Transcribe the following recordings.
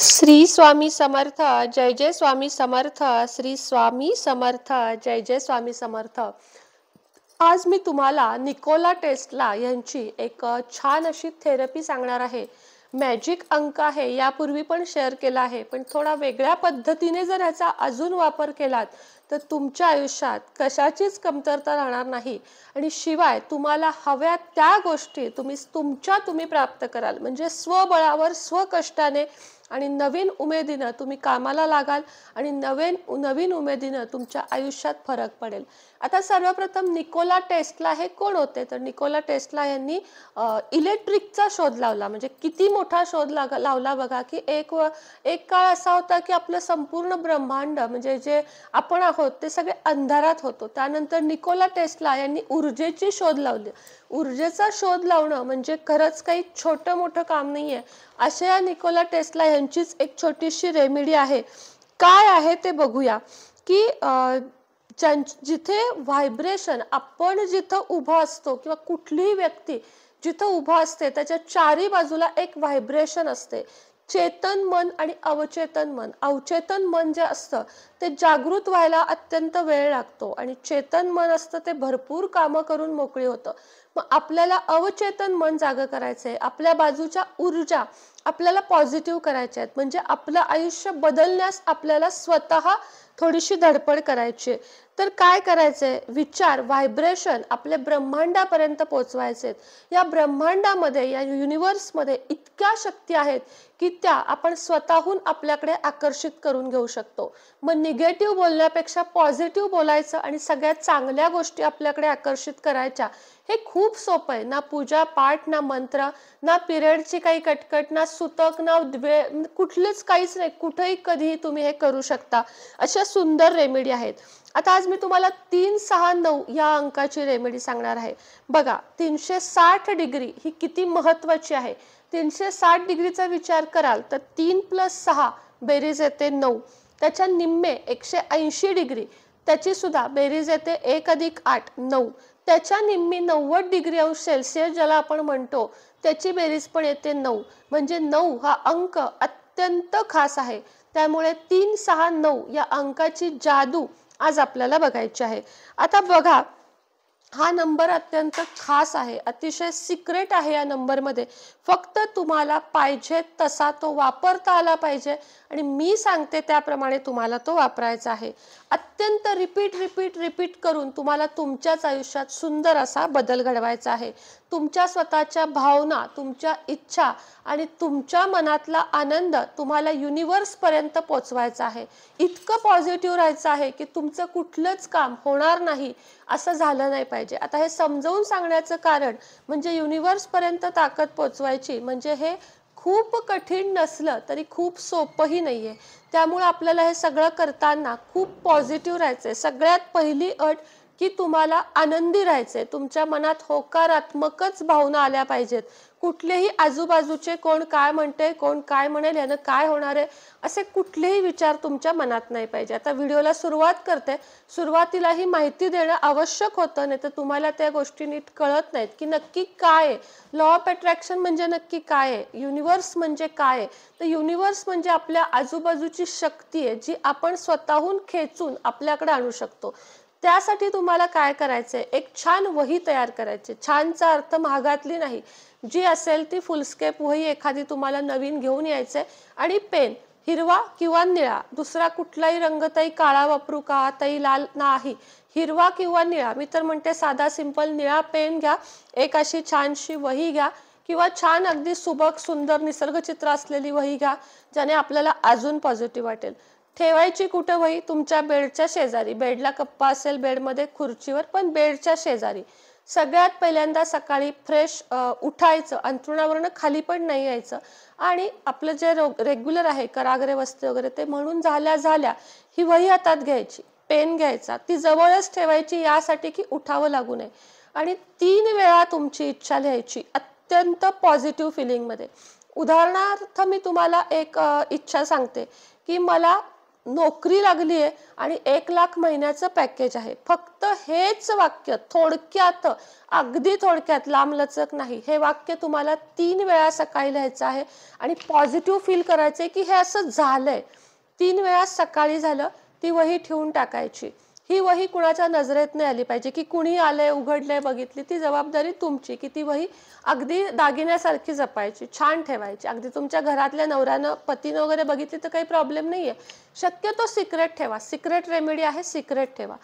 श्री स्वामी समर्थ जय जय स्वामी समर्थ श्री स्वामी समर्थ जय जय स्वामी समर्थ आज मी तुम्हाला निकोला टेस्टला यांची एक छान अशी थेरपी सांगणार आहे मॅजिक अंक आहे यापूर्वी पण शेअर केला आहे पण थोडा वेगळ्या पद्धतीने जर याचा अजून वापर केलात तर तुमच्या आयुष्यात कशाचीच कमतरता राहणार नाही आणि शिवाय तुम्हाला हव्या त्या गोष्टी तुम्ही तुमच्या तुम्ही प्राप्त कराल म्हणजे स्वबळावर स्वकष्टाने आणि नवीन उमेदीनं तुम्ही कामाला लागाल आणि नवीन नवीन उमेदीनं तुमच्या आयुष्यात फरक पडेल आता सर्वप्रथम निकोला टेस्टला हे कोण होते तर निकोला टेस्टला यांनी इलेक्ट्रिकचा शोध लावला म्हणजे किती मोठा शोध लाग लावला बघा की एक व एक काळ असा होता की आपलं संपूर्ण ब्रह्मांड म्हणजे जे आपण आहोत ते सगळे अंधारात होतो त्यानंतर निकोला टेस्टला यांनी ऊर्जेची शोध लावली ऊर्जेचा शोध लावणं म्हणजे खरंच काही छोटं मोठं काम नाही आहे अशा निकोला टेस्ला यांचीच एक छोटीशी रेमेडी आहे काय आहे ते बघूया की जिथे व्हायब्रेशन आपण जिथं उभा असतो किंवा कुठलीही व्यक्ती जिथं उभा असते त्याच्या चारी बाजूला एक व्हायब्रेशन असते चेतन मन आणि अवचेतन मन अवचेतन मन जे असतं ते जागृत व्हायला अत्यंत वेळ लागतो आणि चेतन मन असतं ते भरपूर कामं करून मोकळी होतं मग आपल्याला अवचेतन मन जाग करायचंय आपल्या बाजूच्या ऊर्जा आपल्याला पॉझिटिव्ह करायच्या आहेत म्हणजे आपलं आयुष्य बदलण्यास आपल्याला स्वतः थोडीशी धडपड करायची तर काय करायचंय विचार व्हायब्रेशन आपल्या ब्रह्मांडापर्यंत पोचवायचे या ब्रह्मांडामध्ये या युनिव्हर्समध्ये इतक्या शक्ती आहेत की त्या आपण स्वतःहून आपल्याकडे आकर्षित करून घेऊ शकतो मग निगेटिव्ह बोलण्यापेक्षा पॉझिटिव्ह बोलायचं आणि सगळ्यात चांगल्या गोष्टी आपल्याकडे आकर्षित करायच्या हे खूप सोपं आहे ना पूजा पाठ ना मंत्र ना पिरियडची काही कटकट ना सुतक ना द्वे म्हणजे कुठलेच काहीच नाही कुठंही कधीही तुम्ही हे करू शकता अशा सुंदर रेमेडी आहेत आता आज मी तुम्हाला तीन सहा नऊ या अंकाची रेमेडी सांगणार आहे बघा तीनशे साठ डिग्री ही किती महत्वाची आहे तीनशे साठ डिग्रीचा विचार कराल तर तीन प्लस सहा बेरीज येते नऊ त्याच्या निम्मे एकशे ऐंशी डिग्री त्याची सुद्धा बेरीज येते एक अधिक आठ नऊ त्याच्या निम्मी नव्वद डिग्री अंश सेल्सिअस ज्याला आपण म्हणतो त्याची बेरीज पण येते नऊ म्हणजे नऊ हा अंक अत्यंत खास आहे त्यामुळे तीन सहा नऊ या अंकाची जादू आज आपल्याला बघायची आहे आता बघा हा नंबर अत्यंत खास आहे अतिशय सिक्रेट आहे या नंबरमध्ये फक्त तुम्हाला पाहिजे तसा तो वापरता आला पाहिजे आणि मी सांगते त्याप्रमाणे तुम्हाला तो वापरायचा आहे अत्यंत रिपीट रिपीट रिपीट करून तुम्हाला तुमच्याच आयुष्यात सुंदर असा बदल घडवायचा आहे तुमच्या स्वतःच्या भावना तुमच्या इच्छा आणि तुमच्या मनातला आनंद तुम्हाला युनिवर्सपर्यंत पोचवायचा आहे इतकं पॉझिटिव्ह राहायचं आहे की तुमचं कुठलंच काम होणार नाही असं झालं नाही पाहिजे आता हे समजवून सांगण्याचं कारण म्हणजे युनिवर्सपर्यंत ताकद पोचवायची म्हणजे हे खूप कठीण नसलं तरी खूप सोपंही नाही आहे त्यामुळं आपल्याला हे सगळं करताना खूप पॉझिटिव्ह राहायचंय सगळ्यात पहिली अट की तुम्हाला आनंदी राहायचं आहे तुमच्या मनात होकारात्मकच भावना आल्या पाहिजेत कुठलेही आजूबाजूचे कोण काय म्हणते कोण काय म्हणेल यानं काय होणार आहे असे कुठलेही विचार तुमच्या मनात नाही पाहिजे आता व्हिडिओला सुरुवात करते सुरुवातीला ही माहिती देणं आवश्यक होतं नाही तर तुम्हाला त्या गोष्टी नीट कळत नाहीत की नक्की काय लॉ ऑफ अट्रॅक्शन म्हणजे नक्की काय आहे युनिव्हर्स म्हणजे काय आहे तर युनिव्हर्स म्हणजे आपल्या आजूबाजूची शक्ती आहे जी आपण स्वतःहून खेचून आपल्याकडे आणू शकतो त्यासाठी तुम्हाला काय करायचंय एक छान वही तयार करायची छानचा अर्थ महागातली नाही जी असेल ती फुलस्केप वही एखादी तुम्हाला नवीन घेऊन यायचंय आणि पेन हिरवा किंवा निळा दुसरा कुठलाही रंग ताई काळा वापरू का ताई लाल नाही हिरवा किंवा निळा मी तर म्हणते साधा सिंपल निळा पेन घ्या एक अशी छानशी वही घ्या किंवा छान अगदी सुबक सुंदर निसर्ग चित्र असलेली वही घ्या ज्याने आपल्याला अजून पॉझिटिव्ह वाटेल ठेवायची कुठं वही तुमच्या बेडच्या शेजारी बेडला कप्पा असेल बेडमध्ये खुर्चीवर पण बेडच्या शेजारी सगळ्यात पहिल्यांदा सकाळी फ्रेश उठायचं अंथरुणावरनं खाली पण नाही यायचं आणि आपलं जे रेग्युलर आहे करागरे वस्ते वगैरे ते म्हणून झाल्या झाल्या ही वही हातात घ्यायची पेन घ्यायचा ती जवळच ठेवायची यासाठी की उठावं लागू नये आणि तीन वेळा तुमची इच्छा लिहायची अत्यंत पॉझिटिव्ह फिलिंगमध्ये उदाहरणार्थ मी तुम्हाला एक इच्छा सांगते की मला नोकरी लागली आहे आणि एक लाख महिन्याचं पॅकेज आहे फक्त हेच वाक्य थोडक्यात अगदी थोडक्यात लांबलचक नाही हे वाक्य तुम्हाला तीन वेळा सकाळी लिहायचं आहे आणि पॉझिटिव्ह फील करायचं आहे की हे असं झालंय तीन वेळा सकाळी झालं ती वही ठेवून टाकायची ही वही कुणाच्या नजरेत नाही आली पाहिजे की कुणी आलंय उघडलंय बघितली ती जबाबदारी तुमची की ती वही अगदी दागिन्यासारखी जपायची छान ठेवायची अगदी तुमच्या घरातल्या नवऱ्यानं पतीनं वगैरे बघितली तर काही प्रॉब्लेम नाही आहे शक्यतो सिक्रेट ठेवा सिक्रेट रेमेडी आहे सिक्रेट ठेवा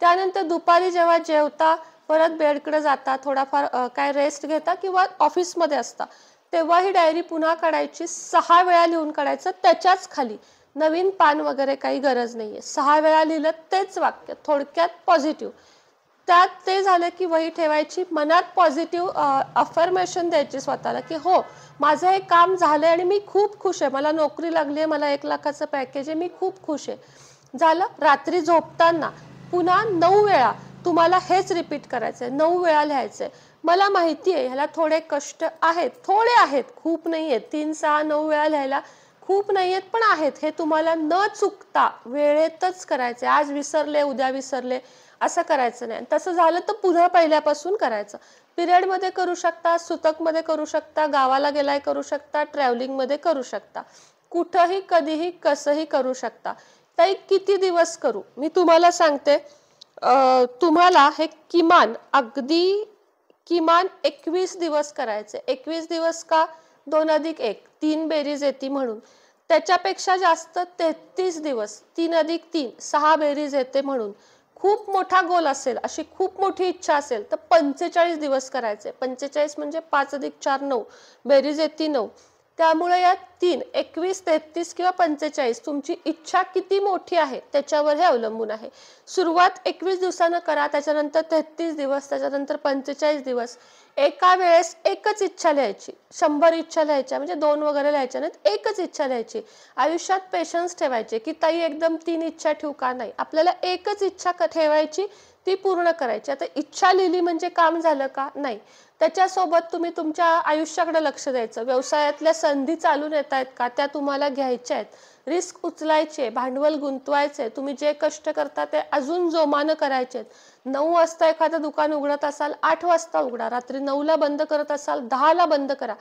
त्यानंतर दुपारी जेव्हा जेवता परत बेडकडे जाता थोडाफार काय रेस्ट घेता किंवा ऑफिसमध्ये असता तेव्हा ही डायरी पुन्हा काढायची सहा वेळा लिहून काढायचं त्याच्याच खाली नवीन पान वगैरे काही गरज नाहीये सहा वेळा लिहिलं तेच वाक्य थोडक्यात पॉझिटिव्ह त्यात ते झालं की वही ठेवायची मनात पॉझिटिव्ह अफर्मेशन द्यायची स्वतःला की हो माझं हे काम झालं आणि मी खूप खुश आहे मला नोकरी लागली आहे मला एक लाखाचं पॅकेज आहे मी खूप खुश आहे झालं रात्री झोपताना पुन्हा नऊ वेळा तुम्हाला हेच रिपीट करायचं आहे नऊ वेळा लिहायचं आहे मला माहिती आहे ह्याला थोडे कष्ट आहेत थोडे आहेत खूप नाही आहेत तीन सहा नऊ वेळा लिहायला खूप नाही आहेत पण आहेत हे तुम्हाला न चुकता वेळेतच करायचे आज विसरले उद्या विसरले असं करायचं नाही तसं झालं तर पुन्हा पहिल्यापासून करायचं पिरियडमध्ये करू शकता सुतकमध्ये करू शकता गावाला गेलाय करू शकता ट्रॅव्हलिंगमध्ये करू शकता कुठंही कधीही कसंही करू शकता ताई किती दिवस करू मी तुम्हाला सांगते तुम्हाला हे किमान अगदी किमान एकवीस दिवस करायचे एकवीस दिवस का दोन अधिक एक तीन बेरीज येते म्हणून त्याच्यापेक्षा जास्त तेहतीस दिवस तीन अधिक तीन सहा बेरीज येते म्हणून खूप मोठा गोल असेल अशी खूप मोठी इच्छा असेल तर पंचेचाळीस दिवस करायचे पंचेचाळीस म्हणजे पाच अधिक चार नऊ बेरीज येते नऊ त्यामुळे या तीन एकवीस तेहतीस किंवा पंचेचाळीस तुमची इच्छा किती मोठी आहे त्याच्यावर हे अवलंबून आहे सुरुवात एकवीस दिवसानं करा त्याच्यानंतर तेहतीस दिवस त्याच्यानंतर पंचेचाळीस दिवस एका वेळेस एकच इच्छा लिहायची शंभर इच्छा लिहायच्या म्हणजे दोन वगैरे लिहायच्या नाहीत एकच इच्छा लिहायची आयुष्यात पेशन्स ठेवायचे की ताई एकदम तीन इच्छा ठेवू का नाही आपल्याला एकच इच्छा ठेवायची ती पूर्ण करायची आता इच्छा लिहिली म्हणजे काम झालं का नाही त्याच्यासोबत तुम्ही तुमच्या आयुष्याकडे लक्ष द्यायचं व्यवसायातल्या संधी चालून येत आहेत का त्या तुम्हाला घ्यायच्या आहेत रिस्क उचलायचे भांडवल गुंतवायचे तुम्ही जे कष्ट करता ते अजून जोमानं करायचे नऊ वाजता एखादं दुकान उघडत असाल आठ वाजता उघडा रात्री नऊला बंद करत असाल दहाला बंद करा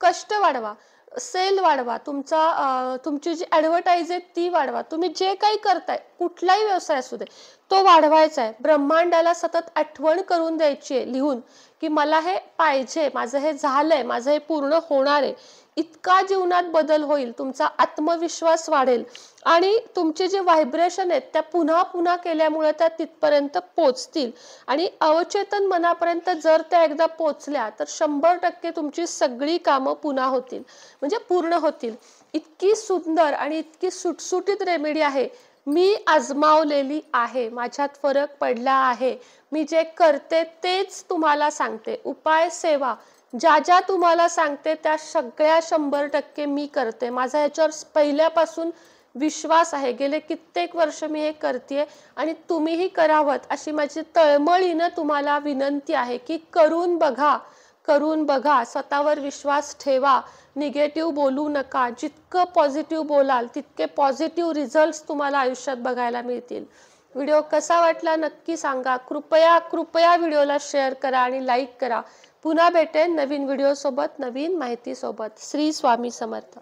कष्ट वाढवा सेल वाढवा तुमचा तुमची जी ॲडव्हर्टाईज आहे ती वाढवा तुम्ही जे काही करताय कुठलाही व्यवसाय असू दे तो वाढवायचा आहे ब्रह्मांडाला सतत आठवण करून द्यायची आहे लिहून की मला हे पाहिजे माझं हे झालंय माझं हे पूर्ण होणार आहे इतका जीवनात बदल होईल तुमचा आत्मविश्वास वाढेल आणि तुमचे जे व्हायब्रेशन आहेत त्या पुन्हा पुन्हा केल्यामुळे त्या तिथपर्यंत पोचतील आणि अवचेतन मनापर्यंत जर त्या एकदा पोचल्या तर शंभर टक्के तुमची सगळी कामं पुन्हा होतील म्हणजे पूर्ण होतील इतकी सुंदर आणि इतकी सुटसुटीत रेमेडी आहे मी आजमावलेली आहे माझ्यात फरक पडला आहे मी जे करते तेच तुम्हाला सांगते उपाय सेवा ज्या ज्या तुम्हाला सांगते त्या सगळ्या शंभर टक्के मी करते माझा याच्यावर पहिल्यापासून विश्वास आहे गेले कित्येक वर्ष मी हे करते आणि तुम्हीही करावत अशी माझी तळमळीनं तुम्हाला विनंती आहे की करून बघा करून बघा स्वतःवर विश्वास ठेवा निगेटिव्ह बोलू नका जितकं पॉझिटिव्ह बोलाल तितके पॉझिटिव्ह रिझल्ट्स तुम्हाला आयुष्यात बघायला मिळतील व्हिडिओ कसा वाटला नक्की सांगा कृपया कृपया व्हिडिओला शेअर करा आणि लाईक करा पुन्हा भेटेन नवीन व्हिडिओसोबत नवीन माहितीसोबत श्री स्वामी समर्थ